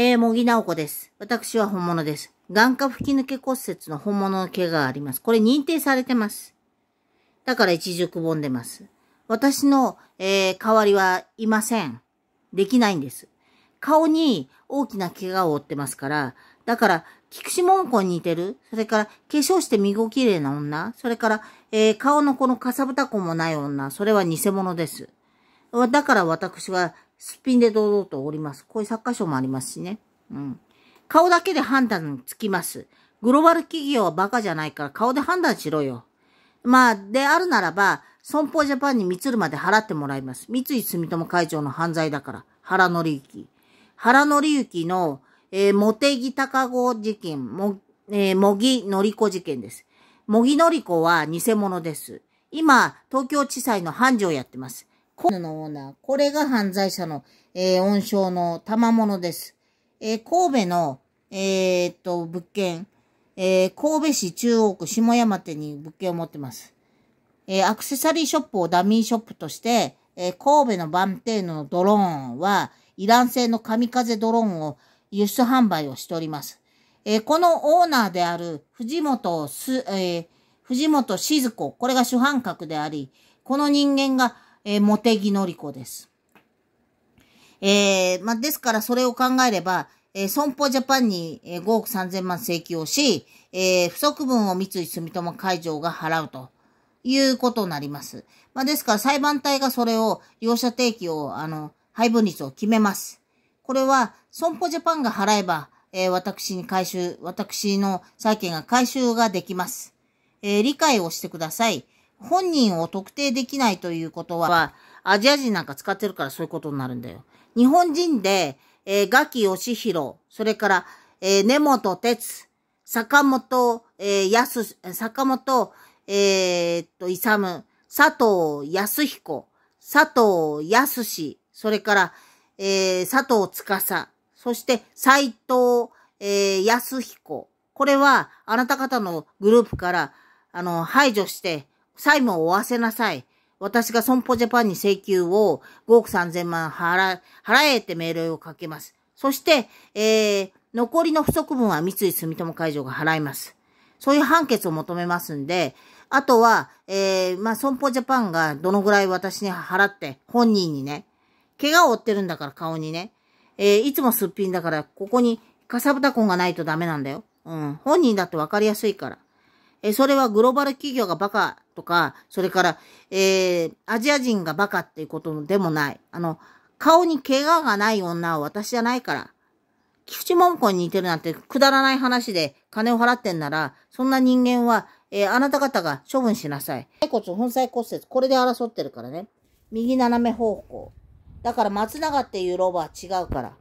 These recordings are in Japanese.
えー、茂木直子です。私は本物です。眼下吹き抜け骨折の本物の怪我があります。これ認定されてます。だから一熟本でます。私の、えー、代わりはいません。できないんです。顔に大きな怪我を負ってますから、だから、菊池文庫に似てるそれから、化粧して身ごきれいな女それから、えー、顔のこのかさぶた痕もない女それは偽物です。だから私はすっぴんで堂々とおります。こういう作家賞もありますしね。うん。顔だけで判断つきます。グローバル企業はバカじゃないから顔で判断しろよ。まあ、であるならば、損保ジャパンにつるまで払ってもらいます。三井住友会長の犯罪だから。原則之。原則之の、えー、茂木高子事件、も、えー、茂木則子事件です。茂木則子は偽物です。今、東京地裁の判事をやってます。このオーナー。これが犯罪者の、えー、温床の賜物です。えー、神戸の、えー、っと、物件、えー、神戸市中央区下山手に物件を持ってます。えー、アクセサリーショップをダミーショップとして、えー、神戸のバンテーヌのドローンは、イラン製の神風ドローンを輸出販売をしております。えー、このオーナーである藤本す、えー、藤本静子、これが主犯格であり、この人間がえー、茂木のり子です。えー、まあ、ですからそれを考えれば、えー、損保ジャパンに、え5億3000万請求をし、えー、不足分を三井住友海上が払うということになります。まあ、ですから裁判体がそれを、両者提起を、あの、配分率を決めます。これは、損保ジャパンが払えば、えー、私に回収、私の債権が回収ができます。えー、理解をしてください。本人を特定できないということは、アジア人なんか使ってるからそういうことになるんだよ。日本人で、えー、ガキヨシヒロ、それから、えー、根本哲、坂本、えー、やす、坂本、えー、っと、いさむ、佐藤康彦、佐藤康史、それから、えー、佐藤司、そして斎藤、えー、康彦。これは、あなた方のグループから、あの、排除して、債務を負わせなさい。私が損保ジャパンに請求を5億3000万払、払えって命令をかけます。そして、えー、残りの不足分は三井住友海上が払います。そういう判決を求めますんで、あとは、えー、まあ、損保ジャパンがどのぐらい私に払って、本人にね、怪我を負ってるんだから顔にね、えー、いつもすっぴんだから、ここにかさぶた痕がないとダメなんだよ。うん、本人だってわかりやすいから。えー、それはグローバル企業がバカとか、それから、えー、アジア人がバカっていうことでもない。あの、顔に怪我がない女は私じゃないから。菊池文庫に似てるなんてくだらない話で金を払ってんなら、そんな人間は、えー、あなた方が処分しなさい。骨粉砕骨折、これで争ってるからね。右斜め方向。だから松永っていうロバは違うから。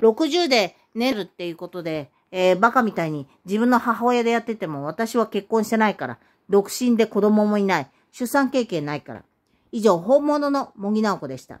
60で寝るっていうことで、えー、バカみたいに自分の母親でやってても私は結婚してないから、独身で子供もいない。出産経験ないから。以上、本物の茂木直子でした。